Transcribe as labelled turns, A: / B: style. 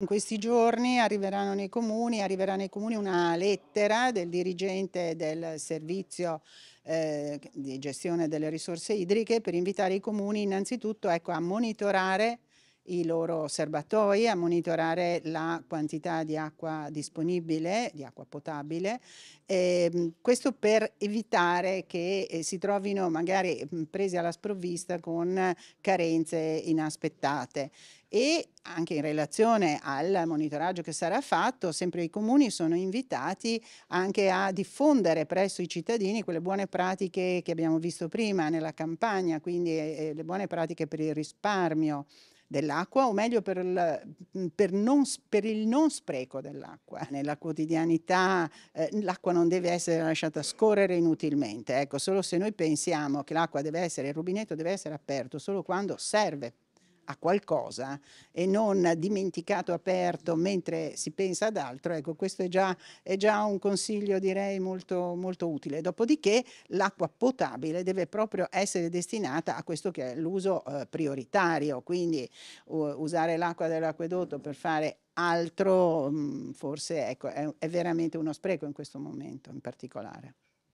A: In questi giorni arriveranno nei comuni, arriverà nei comuni una lettera del dirigente del servizio eh, di gestione delle risorse idriche per invitare i comuni innanzitutto ecco, a monitorare i loro serbatoi, a monitorare la quantità di acqua disponibile, di acqua potabile, eh, questo per evitare che eh, si trovino magari presi alla sprovvista con carenze inaspettate e anche in relazione al monitoraggio che sarà fatto, sempre i comuni sono invitati anche a diffondere presso i cittadini quelle buone pratiche che abbiamo visto prima nella campagna, quindi eh, eh le buone pratiche per il risparmio dell'acqua o meglio per il, mm, per non, per il non spreco dell'acqua. Nella quotidianità eh, l'acqua non deve essere lasciata scorrere inutilmente, ecco, solo se noi pensiamo che l'acqua deve essere, il rubinetto deve essere aperto solo quando serve a qualcosa e non dimenticato aperto mentre si pensa ad altro, ecco questo è già, è già un consiglio direi molto, molto utile. Dopodiché l'acqua potabile deve proprio essere destinata a questo che è l'uso eh, prioritario, quindi uh, usare l'acqua dell'acquedotto per fare altro mh, mm, forse ecco, è, è veramente uno spreco in questo momento in particolare.